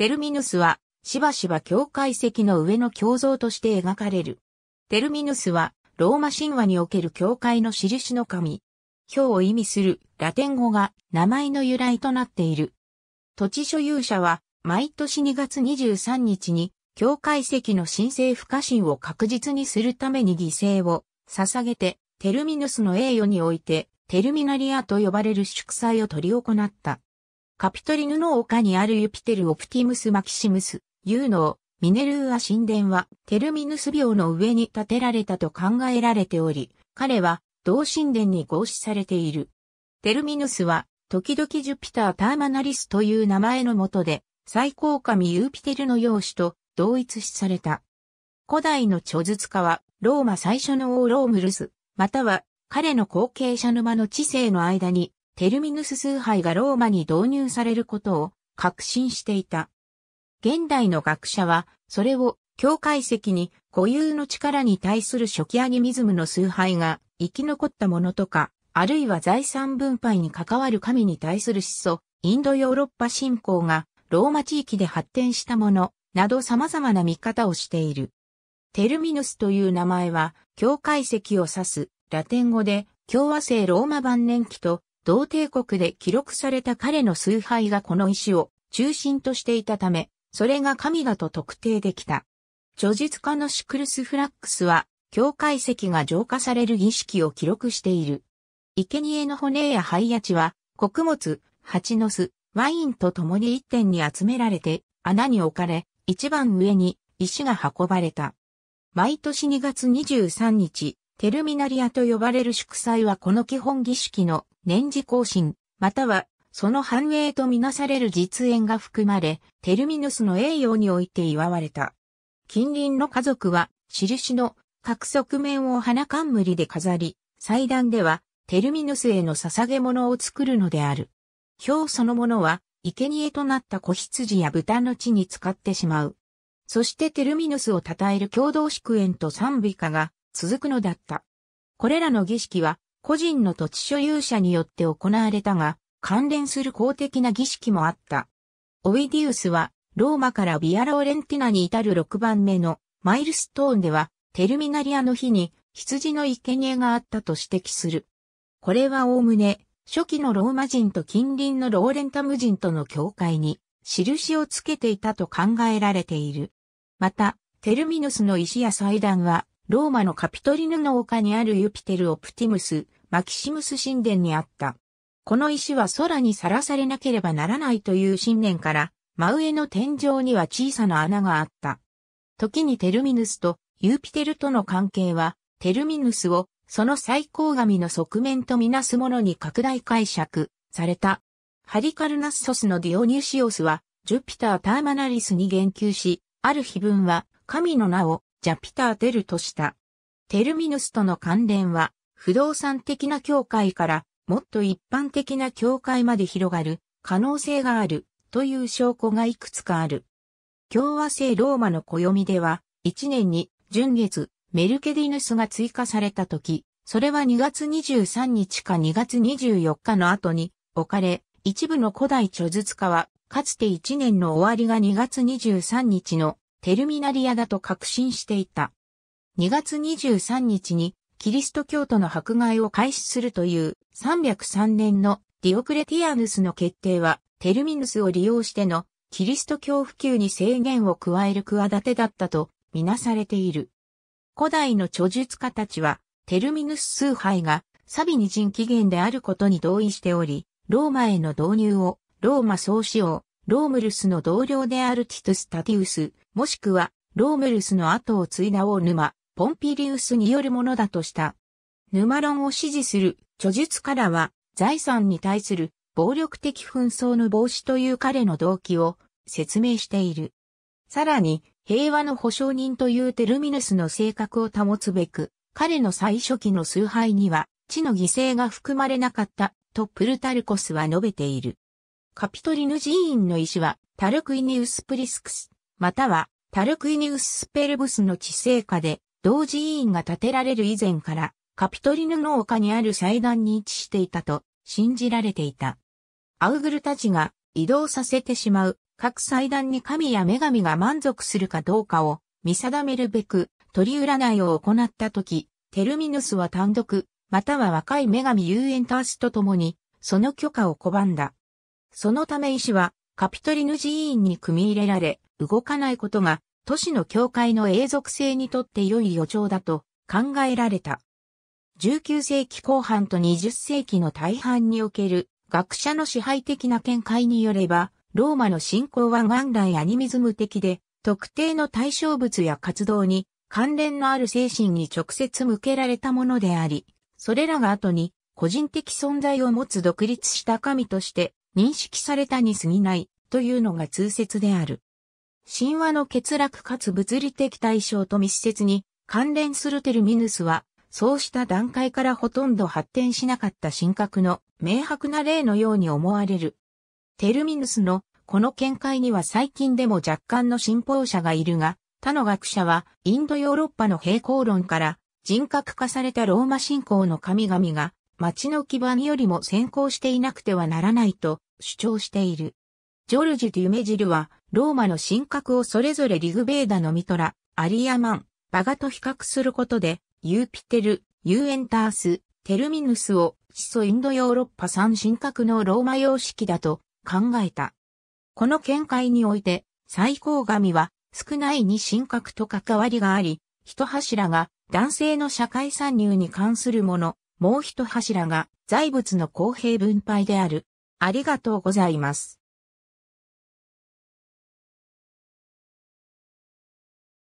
テルミヌスは、しばしば教会石の上の胸像として描かれる。テルミヌスは、ローマ神話における教会の印の神。表を意味するラテン語が名前の由来となっている。土地所有者は、毎年2月23日に、教会石の神聖不可侵を確実にするために犠牲を捧げて、テルミヌスの栄誉において、テルミナリアと呼ばれる祝祭を取り行った。カピトリヌの丘にあるユピテル・オプティムス・マキシムス、ユーノー、ミネルーア神殿はテルミヌス廟の上に建てられたと考えられており、彼は同神殿に合祀されている。テルミヌスは、時々ジュピター・ターマナリスという名前のもとで、最高神ユーピテルの容姿と同一視された。古代の著述家は、ローマ最初の王ロームルス、または彼の後継者沼の知性の間に、テルミヌス崇拝がローマに導入されることを確信していた。現代の学者は、それを教会石に固有の力に対する初期アニミズムの崇拝が生き残ったものとか、あるいは財産分配に関わる神に対する思想。インドヨーロッパ信仰がローマ地域で発展したもの、など様々な見方をしている。テルミヌスという名前は、教会石を指すラテン語で、共和制ローマ晩年期と同帝国で記録された彼の崇拝がこの石を中心としていたため、それが神だと特定できた。著述家のシクルス・フラックスは、教会石が浄化される儀式を記録している。生贄の骨や灰や血は、穀物、蜂の巣、ワインと共に一点に集められて、穴に置かれ、一番上に石が運ばれた。毎年2月23日、テルミナリアと呼ばれる祝祭はこの基本儀式の年次更新、またはその繁栄とみなされる実演が含まれ、テルミヌスの栄誉において祝われた。近隣の家族は、印の各側面を花冠で飾り、祭壇では、テルミヌスへの捧げ物を作るのである。表そのものは、生贄となった子羊や豚の血に使ってしまう。そしてテルミヌスを称える共同祝宴と賛美歌が続くのだった。これらの儀式は個人の土地所有者によって行われたが、関連する公的な儀式もあった。オイディウスは、ローマからビアローレンティナに至る6番目のマイルストーンでは、テルミナリアの日に羊の生贄があったと指摘する。これはおおむね、初期のローマ人と近隣のローレンタム人との境界に印をつけていたと考えられている。また、テルミヌスの石や祭壇は、ローマのカピトリヌの丘にあるユピテル・オプティムス、マキシムス神殿にあった。この石は空にさらされなければならないという信念から、真上の天井には小さな穴があった。時にテルミヌスとユーピテルとの関係は、テルミヌスをその最高神の側面とみなすものに拡大解釈された。ハリカルナッソスのディオニュシオスは、ジュピター・ターマナリスに言及し、ある碑文は、神の名をジャピター・デルとした。テルミヌスとの関連は、不動産的な境界からもっと一般的な境界まで広がる可能性があるという証拠がいくつかある。共和制ローマの暦では、1年に純月、メルケディヌスが追加された時、それは2月23日か2月24日の後に置かれ、一部の古代著述家は、かつて1年の終わりが2月23日のテルミナリアだと確信していた。2月23日にキリスト教徒の迫害を開始するという303年のディオクレティアヌスの決定はテルミヌスを利用してのキリスト教普及に制限を加える企てだったとみなされている。古代の著述家たちはテルミヌス崇拝がサビニ人起源であることに同意しており、ローマへの導入をローマ総使用ロームルスの同僚であるティトス・タティウス、もしくは、ロームルスの後を継いだ王沼、ポンピリウスによるものだとした。沼論を支持する著述からは、財産に対する暴力的紛争の防止という彼の動機を説明している。さらに、平和の保証人というテルミヌスの性格を保つべく、彼の最初期の崇拝には、地の犠牲が含まれなかった、とプルタルコスは述べている。カピトリヌ寺院の石は、タルクイニウスプリスクス、または、タルクイニウススペルブスの地政下で、同寺院が建てられる以前から、カピトリヌの丘にある祭壇に位置していたと、信じられていた。アウグルたちが移動させてしまう各祭壇に神や女神が満足するかどうかを見定めるべく取り占いを行ったとき、テルミヌスは単独、または若い女神ユーエンタースと共に、その許可を拒んだ。そのため石はカピトリヌ寺院に組み入れられ、動かないことが都市の教会の永続性にとって良い予兆だと考えられた。19世紀後半と20世紀の大半における学者の支配的な見解によれば、ローマの信仰は元来アニミズム的で、特定の対象物や活動に関連のある精神に直接向けられたものであり、それらが後に個人的存在を持つ独立した神として認識されたに過ぎないというのが通説である。神話の欠落かつ物理的対象と密接に関連するテルミヌスは、そうした段階からほとんど発展しなかった神格の明白な例のように思われる。テルミヌスのこの見解には最近でも若干の信奉者がいるが、他の学者はインドヨーロッパの平行論から人格化されたローマ信仰の神々が町の基盤よりも先行していなくてはならないと主張している。ジョルジュ・デュメジルは、ローマの神格をそれぞれリグベーダのミトラ、アリアマン、バガと比較することで、ユーピテル、ユーエンタース、テルミヌスを、始祖インドヨーロッパ産神格のローマ様式だと考えた。この見解において、最高神は少ないに神格と関わりがあり、一柱が男性の社会参入に関するもの、もう一柱が財物の公平分配である。ありがとうございます。